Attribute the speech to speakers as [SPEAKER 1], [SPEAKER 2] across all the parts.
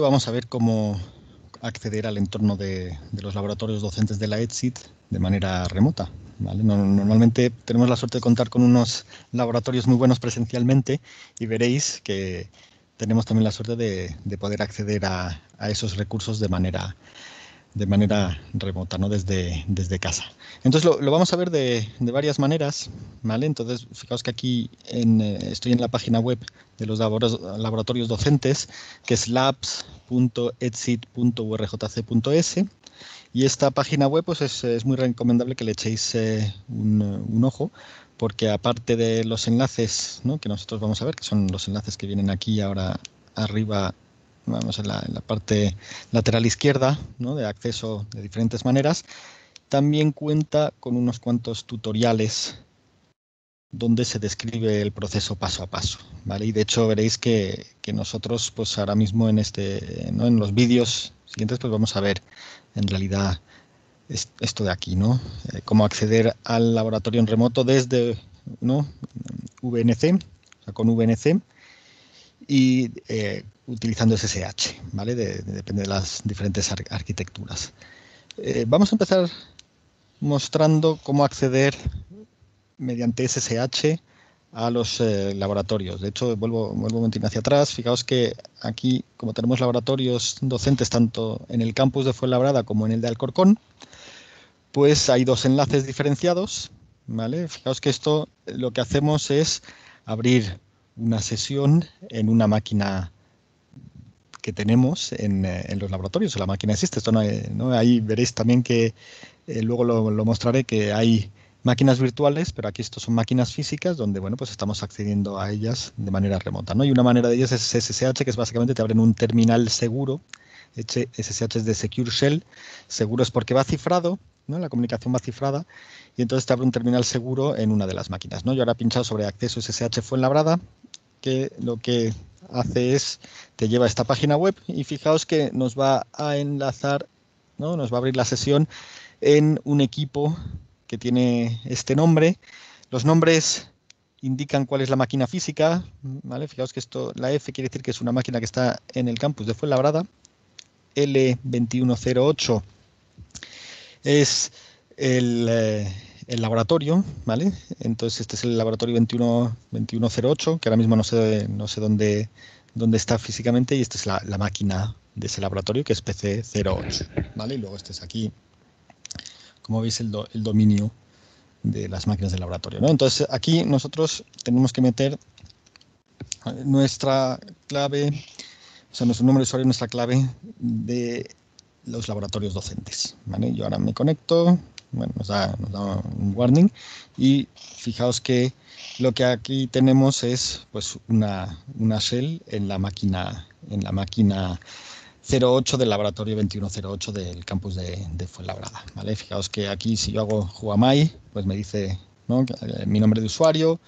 [SPEAKER 1] vamos a ver cómo acceder al entorno de, los laboratorios docentes de la ETSID de manera remota. normalmente tenemos la suerte de contar con unos laboratorios muy buenos presencialmente y veréis que tenemos también la suerte de, poder acceder a, a esos recursos de manera de manera remota, ¿no? Desde, desde casa. Entonces lo, vamos a ver de, varias maneras, ¿vale? Entonces, fijaos que aquí eh, estoy en la página web de los laboratorios docentes, que es labs.exit.urjc.es. Y esta página web pues es, muy recomendable que le echéis eh, un, un, ojo, porque aparte de los enlaces ¿no? que nosotros vamos a ver, que son los enlaces que vienen aquí ahora arriba en la, parte lateral izquierda, de acceso de diferentes maneras. También cuenta con unos cuantos tutoriales donde se describe el proceso paso a paso, Y de hecho veréis que, nosotros, pues ahora mismo en este, en los vídeos siguientes, pues vamos a ver en realidad esto de aquí, ¿no? Eh, cómo acceder al laboratorio en remoto desde, VNC, con VNC, y eh, utilizando SSH, ¿vale? depende de las diferentes arquitecturas. Eh, vamos a empezar mostrando cómo acceder mediante SSH a los eh, laboratorios. De hecho, vuelvo, un momentito hacia atrás. Fijaos que aquí, como tenemos laboratorios docentes tanto en el campus de Fuenlabrada como en el de Alcorcón, pues hay dos enlaces diferenciados. ¿vale? Fijaos que esto lo que hacemos es abrir una sesión en una máquina tenemos eh, en, los laboratorios. La máquina existe. Esto no, Ahí veréis también que eh, luego lo, mostraré que hay máquinas virtuales, pero aquí estos son máquinas físicas donde bueno pues estamos accediendo a ellas de manera remota. ¿no? Y una manera de ellas es SSH, que es básicamente te abren un terminal seguro. SSH es de Secure Shell. Seguro es porque va cifrado, ¿no? la comunicación va cifrada y entonces te abre un terminal seguro en una de las máquinas. ¿no? Yo ahora he pinchado sobre acceso SSH Fuenlabrada, que lo que hace es, te lleva a esta página web y fijaos que nos va a enlazar, ¿no? nos va a abrir la sesión en un equipo que tiene este nombre. Los nombres indican cuál es la máquina física, ¿vale? Fijaos que esto, la F quiere decir que es una máquina que está en el campus de Fuenlabrada. L2108 es el, eh, el laboratorio, ¿vale? Entonces este es el laboratorio 2108, que ahora mismo no sé, no sé dónde, dónde está físicamente, y esta es la, máquina de ese laboratorio, que es PC08, ¿vale? Y luego este es aquí, como veis, el, dominio de las máquinas del laboratorio, ¿no? Entonces aquí nosotros tenemos que meter nuestra clave, o sea, nuestro número de usuario, nuestra clave de los laboratorios docentes, ¿vale? Yo ahora me conecto, bueno, nos da, un warning y fijaos que lo que aquí tenemos es pues una, una shell en la máquina en la máquina 08 del laboratorio 2108 del campus de, de Fuenlabrada, ¿vale? Fijaos que aquí si yo hago mai pues me dice eh, mi nombre de usuario,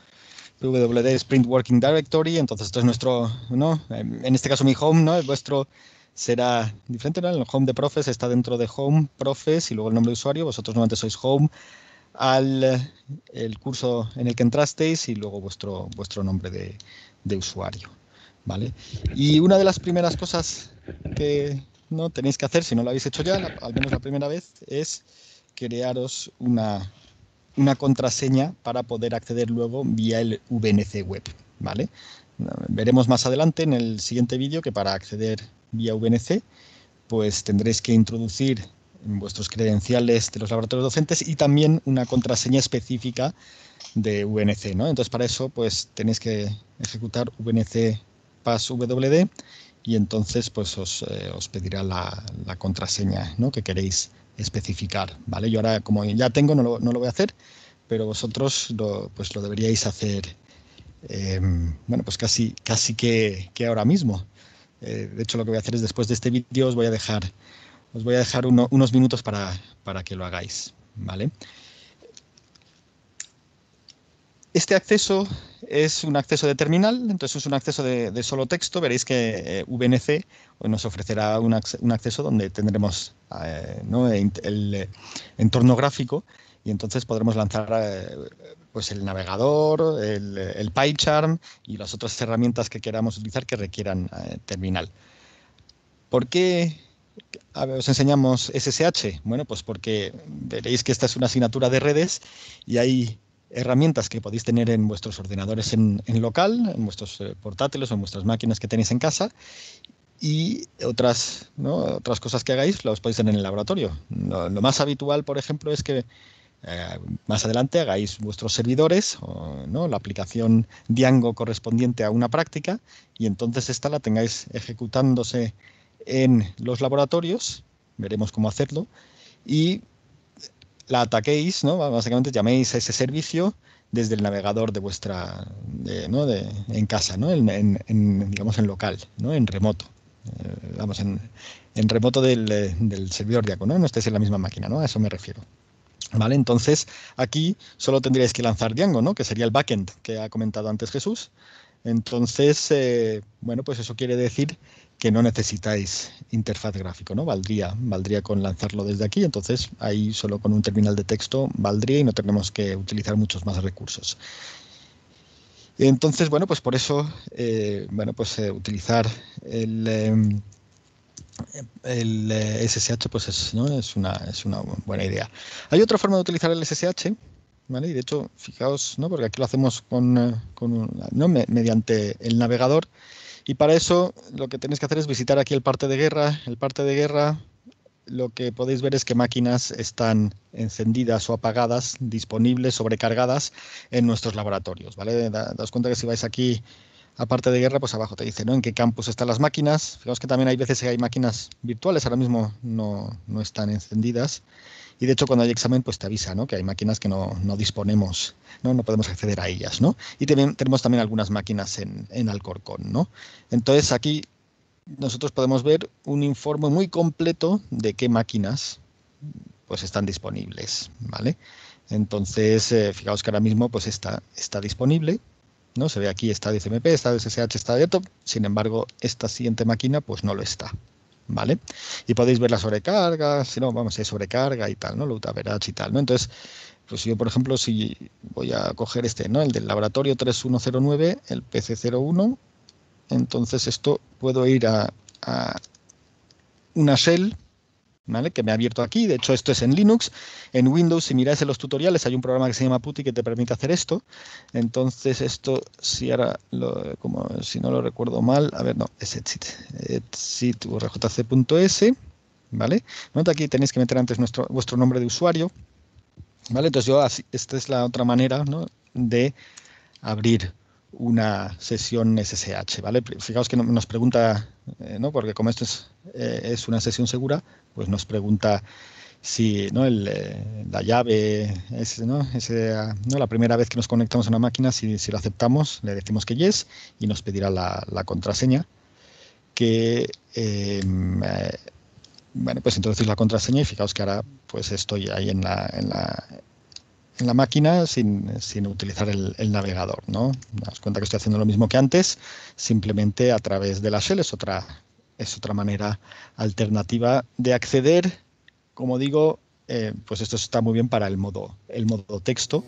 [SPEAKER 1] PWD Sprint Working Directory, entonces esto es nuestro, ¿no? En este caso mi home, ¿no? Es vuestro será diferente. ¿no? El home de profes está dentro de home, profes y luego el nombre de usuario. Vosotros normalmente sois home al eh, el curso en el que entrasteis y luego vuestro, vuestro nombre de, usuario. ¿vale? Y una de las primeras cosas que no tenéis que hacer, si no lo habéis hecho ya, al menos la primera vez, es crearos una, una contraseña para poder acceder luego vía el VNC web. ¿vale? Veremos más adelante en el siguiente vídeo que para acceder vía VNC, pues tendréis que introducir en vuestros credenciales de los laboratorios docentes y también una contraseña específica de VNC, Entonces, para eso, pues tenéis que ejecutar VNC WD y entonces, pues os, eh, pedirá la, contraseña que queréis especificar, ¿vale? Yo ahora, como ya tengo, no lo, voy a hacer, pero vosotros lo, pues lo deberíais hacer, em, bueno, pues casi, casi que ahora mismo. Eh, de hecho, lo que voy a hacer es después de este vídeo os voy a dejar, os voy a dejar unos minutos para, que lo hagáis. ¿vale? Este acceso es un acceso de terminal, entonces es un acceso de, solo texto. Veréis que eh, VNC nos ofrecerá un, acceso donde tendremos eh, el entorno gráfico y entonces podremos lanzar pues el navegador, el, PyCharm y las otras herramientas que queramos utilizar que requieran eh, terminal. ¿Por qué os enseñamos SSH? Bueno, pues porque veréis que esta es una asignatura de redes y hay herramientas que podéis tener en vuestros ordenadores en, local, en vuestros eh, portátiles o en vuestras máquinas que tenéis en casa y otras, ¿no? otras cosas que hagáis las podéis tener en el laboratorio. lo más habitual, por ejemplo, es que eh, más adelante hagáis vuestros servidores, o, la aplicación Django correspondiente a una práctica, y entonces esta la tengáis ejecutándose en los laboratorios, veremos cómo hacerlo, y la ataquéis, ¿no? básicamente llaméis a ese servicio desde el navegador de vuestra, en casa, en, digamos en local, ¿no? en remoto. Eh, vamos, en, remoto del, eh, servidor Diaco, ¿no? No estés en la misma máquina, ¿no? A eso me refiero. ¿Vale? Entonces, aquí solo tendríais que lanzar Django, ¿no? Que sería el backend que ha comentado antes Jesús. Entonces, eh, bueno, pues eso quiere decir que no necesitáis interfaz gráfico, ¿no? Valdría, valdría con lanzarlo desde aquí, entonces ahí solo con un terminal de texto valdría y no tenemos que utilizar muchos más recursos. Entonces, bueno, pues por eso, eh, bueno, pues eh, utilizar el em, el SSH eh, pues es, ¿no? es, una, es una buena idea. Hay otra forma de utilizar el SSH, ¿vale? Y de hecho, fijaos, ¿no? Porque aquí lo hacemos con, eh, con ¿no? mediante el navegador. Y para eso lo que tenéis que hacer es visitar aquí el parte de guerra. El parte de guerra lo que podéis ver es que máquinas están encendidas o apagadas, disponibles, sobrecargadas en nuestros laboratorios, ¿vale? daos cuenta que si vais aquí aparte de guerra, pues abajo te dice, ¿no? En qué campus están las máquinas. Fijaos que también hay veces que hay máquinas virtuales, ahora mismo no, están encendidas. Y de hecho, cuando hay examen, pues te avisa, ¿no? Que hay máquinas que no, disponemos, ¿no? No podemos acceder a ellas, ¿no? Y tenemos también algunas máquinas en, en Alcorcón, ¿no? Entonces, aquí nosotros podemos ver un informe muy completo de qué máquinas pues están disponibles, ¿vale? Entonces, eh, fijaos que ahora mismo pues está, está disponible ¿no? Se ve aquí está está de SSH, está de top, sin embargo, esta siguiente máquina pues no lo está. ¿Vale? Y podéis ver la sobrecarga, si no, vamos, hay sobrecarga y tal, ¿no? Lo utaverage y tal, ¿no? Entonces, pues yo, por ejemplo, si voy a coger este, ¿no? El del laboratorio 3109, el PC01, entonces esto puedo ir a, a una shell que me ha abierto aquí. De hecho, esto es en Linux. En Windows, si miráis en los tutoriales, hay un programa que se llama Putty que te permite hacer esto. Entonces, esto, si ahora, como si no lo recuerdo mal, a ver, no, es exit, exit ¿vale? aquí tenéis que meter antes vuestro nombre de usuario, ¿vale? Entonces, yo, así, esta es la otra manera, ¿no? De abrir una sesión SSH, ¿vale? Fijaos que nos pregunta, eh, ¿no? Porque como esto es, eh, es una sesión segura, pues nos pregunta si ¿no? El, eh, la llave, ah, ¿no? la primera vez que nos conectamos a una máquina, si, si lo aceptamos, le decimos que yes y nos pedirá la, la contraseña. Que, em, eh, bueno, pues entonces la contraseña y fijaos que ahora pues estoy ahí en la, en la, en la máquina sin, sin utilizar el, navegador, ¿no? Daos cuenta que estoy haciendo lo mismo que antes, simplemente a través de la shell, es otra es otra manera alternativa de acceder. Como digo, eh, pues esto está muy bien para el modo, el modo texto.